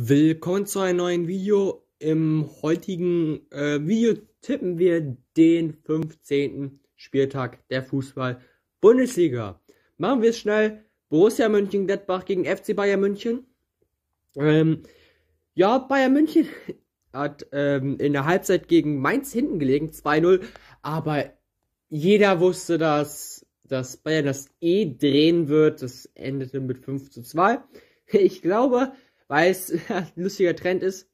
Willkommen zu einem neuen Video. Im heutigen äh, Video tippen wir den 15. Spieltag der Fußball-Bundesliga. Machen wir es schnell. Borussia Mönchengladbach gegen FC Bayern München. Ähm, ja, Bayern München hat ähm, in der Halbzeit gegen Mainz hinten gelegen, 2-0. Aber jeder wusste, dass, dass Bayern das eh drehen wird. Das endete mit 5 2. Ich glaube, weil es ein lustiger Trend ist,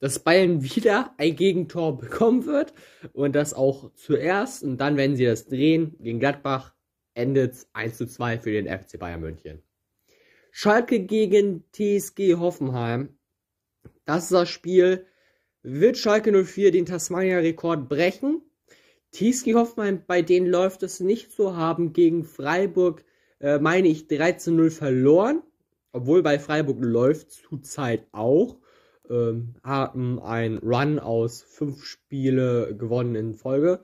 dass Bayern wieder ein Gegentor bekommen wird und das auch zuerst und dann, wenn sie das drehen, gegen Gladbach endet 1 zu 2 für den FC Bayern München. Schalke gegen TSG Hoffenheim. Das ist das Spiel. Wird Schalke 04 den Tasmania-Rekord brechen? TSG Hoffenheim, bei denen läuft es nicht so, haben gegen Freiburg, äh, meine ich, 13 0 verloren obwohl bei Freiburg läuft zurzeit auch, ähm, haben einen Run aus fünf Spiele gewonnen in Folge.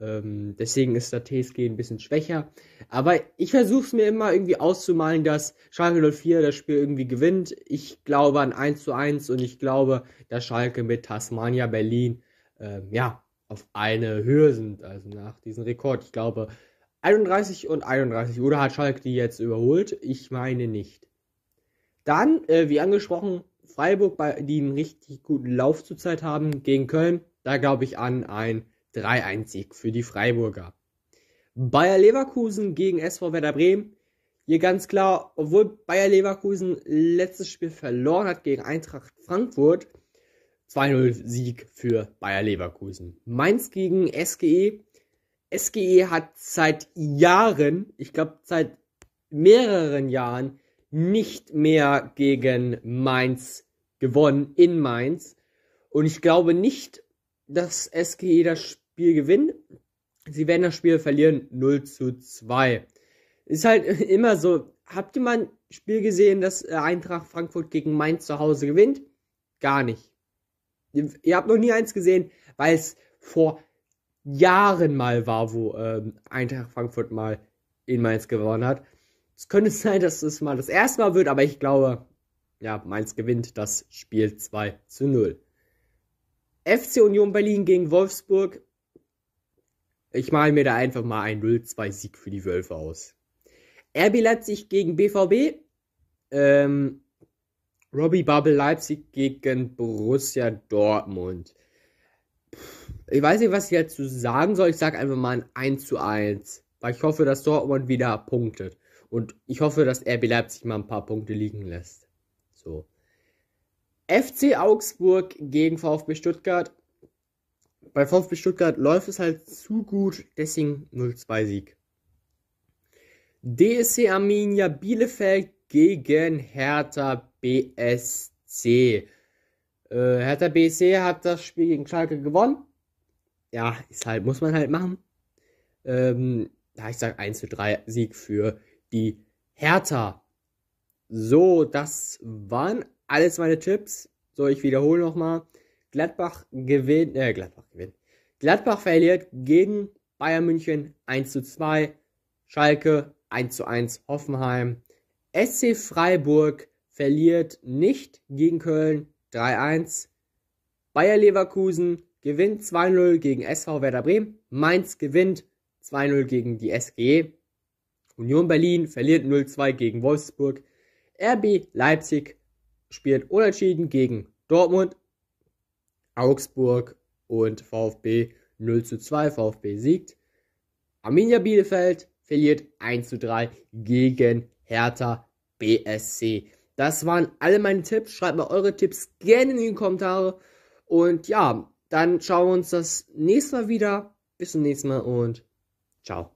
Ähm, deswegen ist der TSG ein bisschen schwächer. Aber ich versuche es mir immer irgendwie auszumalen, dass Schalke 04 das Spiel irgendwie gewinnt. Ich glaube an 1 zu 1 und ich glaube, dass Schalke mit Tasmania Berlin ähm, ja, auf eine Höhe sind, also nach diesem Rekord. Ich glaube, 31 und 31. Oder hat Schalke die jetzt überholt? Ich meine nicht. Dann, äh, wie angesprochen, Freiburg, bei, die einen richtig guten Lauf zurzeit haben gegen Köln. Da glaube ich an ein 3-1-Sieg für die Freiburger. Bayer Leverkusen gegen SV Werder Bremen. Hier ganz klar, obwohl Bayer Leverkusen letztes Spiel verloren hat gegen Eintracht Frankfurt, 2-0 Sieg für Bayer Leverkusen. Mainz gegen SGE. SGE hat seit Jahren, ich glaube seit mehreren Jahren, nicht mehr gegen Mainz gewonnen in Mainz. Und ich glaube nicht, dass SGE das Spiel gewinnt. Sie werden das Spiel verlieren 0 zu 2. Ist halt immer so. Habt ihr mal ein Spiel gesehen, dass äh, Eintracht Frankfurt gegen Mainz zu Hause gewinnt? Gar nicht. Ihr habt noch nie eins gesehen, weil es vor Jahren mal war, wo ähm, Eintracht Frankfurt mal in Mainz gewonnen hat. Es könnte sein, dass es mal das erste Mal wird, aber ich glaube, ja, Mainz gewinnt das Spiel 2 zu 0. FC Union Berlin gegen Wolfsburg. Ich male mir da einfach mal ein 0-2-Sieg für die Wölfe aus. RB Leipzig gegen BVB. Ähm, Robbie Bubble Leipzig gegen Borussia Dortmund. Ich weiß nicht, was ich dazu sagen soll. Ich sage einfach mal ein 1 zu 1. Weil ich hoffe, dass Dortmund wieder punktet. Und ich hoffe, dass RB Leipzig mal ein paar Punkte liegen lässt. So. FC Augsburg gegen VfB Stuttgart. Bei VfB Stuttgart läuft es halt zu gut, deswegen 0-2-Sieg. DSC Arminia Bielefeld gegen Hertha BSC. Äh, Hertha BSC hat das Spiel gegen Schalke gewonnen. Ja, ist halt, muss man halt machen. Ähm, ja, ich sage 1 3 Sieg für die Hertha. So, das waren alles meine Tipps. So, ich wiederhole nochmal. Gladbach gewinnt, äh, Gladbach gewinnt. Gladbach verliert gegen Bayern München 1 zu 2, Schalke 1 zu 1 Hoffenheim. SC Freiburg verliert nicht gegen Köln 3-1. Bayer Leverkusen gewinnt 2-0 gegen SV Werder Bremen. Mainz gewinnt 2-0 gegen die SGE. Union Berlin verliert 0-2 gegen Wolfsburg. RB Leipzig spielt unentschieden gegen Dortmund, Augsburg und VfB 0-2. VfB siegt. Arminia Bielefeld verliert 1-3 gegen Hertha BSC. Das waren alle meine Tipps. Schreibt mal eure Tipps gerne in die Kommentare. Und ja, dann schauen wir uns das nächste Mal wieder. Bis zum nächsten Mal und ciao.